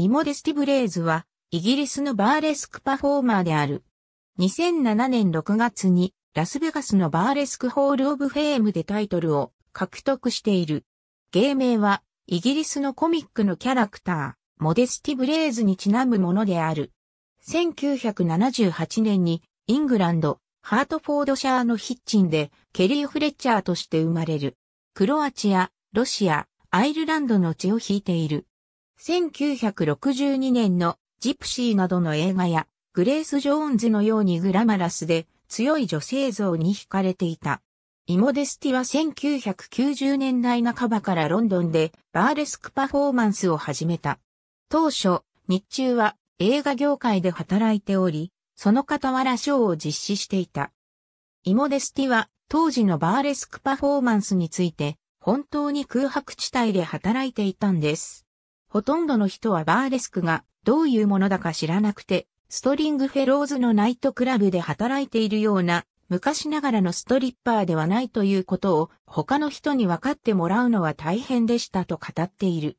イモデスティ・ブレイズは、イギリスのバーレスクパフォーマーである。2007年6月に、ラスベガスのバーレスクホール・オブ・フェームでタイトルを獲得している。芸名は、イギリスのコミックのキャラクター、モデスティ・ブレイズにちなむものである。1978年に、イングランド、ハートフォードシャーのヒッチンで、ケリー・フレッチャーとして生まれる。クロアチア、ロシア、アイルランドの血を引いている。1962年のジプシーなどの映画やグレース・ジョーンズのようにグラマラスで強い女性像に惹かれていた。イモデスティは1990年代半ばからロンドンでバーレスクパフォーマンスを始めた。当初、日中は映画業界で働いており、その傍らショーを実施していた。イモデスティは当時のバーレスクパフォーマンスについて本当に空白地帯で働いていたんです。ほとんどの人はバーレスクがどういうものだか知らなくて、ストリングフェローズのナイトクラブで働いているような昔ながらのストリッパーではないということを他の人に分かってもらうのは大変でしたと語っている。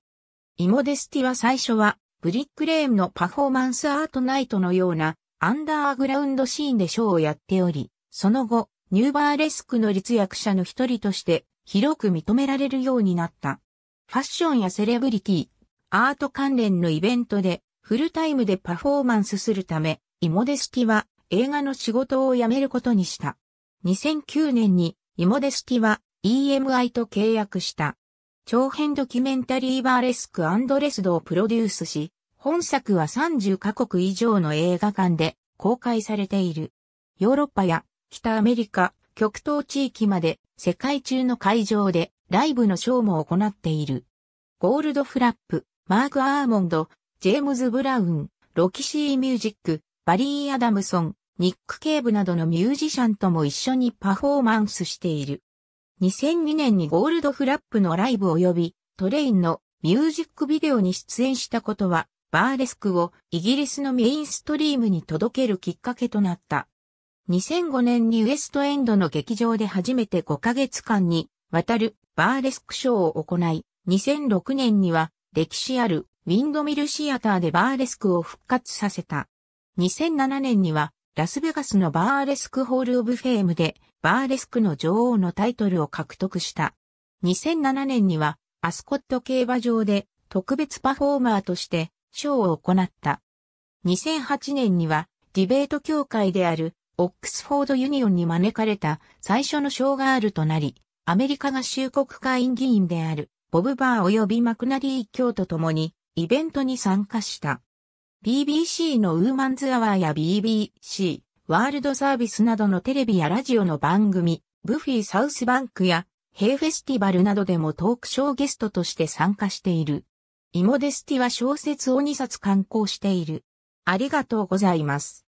イモデスティは最初はブリックレームのパフォーマンスアートナイトのようなアンダーグラウンドシーンでショーをやっており、その後、ニューバーレスクの立役者の一人として広く認められるようになった。ファッションやセレブリティ、アート関連のイベントでフルタイムでパフォーマンスするため、イモデスティは映画の仕事を辞めることにした。2009年にイモデスティは EMI と契約した。長編ドキュメンタリーバーレスクレスドをプロデュースし、本作は30カ国以上の映画館で公開されている。ヨーロッパや北アメリカ、極東地域まで世界中の会場でライブのショーも行っている。ゴールドフラップ、マーク・アーモンド、ジェームズ・ブラウン、ロキシー・ミュージック、バリー・アダムソン、ニック・ケーブなどのミュージシャンとも一緒にパフォーマンスしている。2002年にゴールドフラップのライブ及びトレインのミュージックビデオに出演したことはバーレスクをイギリスのメインストリームに届けるきっかけとなった。2005年にウエストエンドの劇場で初めて5ヶ月間にわたるバーレスクショーを行い、2006年には歴史あるウィンドミルシアターでバーレスクを復活させた。2007年にはラスベガスのバーレスクホールオブフェームでバーレスクの女王のタイトルを獲得した。2007年にはアスコット競馬場で特別パフォーマーとしてショーを行った。2008年にはディベート協会であるオックスフォードユニオンに招かれた最初のショーがあるとなり、アメリカ合衆国会員議員であるボブ・バー及びマクナリー卿と共にイベントに参加した。BBC のウーマンズアワーや BBC、ワールドサービスなどのテレビやラジオの番組、ブフィー・サウスバンクやヘイフェスティバルなどでもトークショーゲストとして参加している。イモデスティは小説を2冊刊行している。ありがとうございます。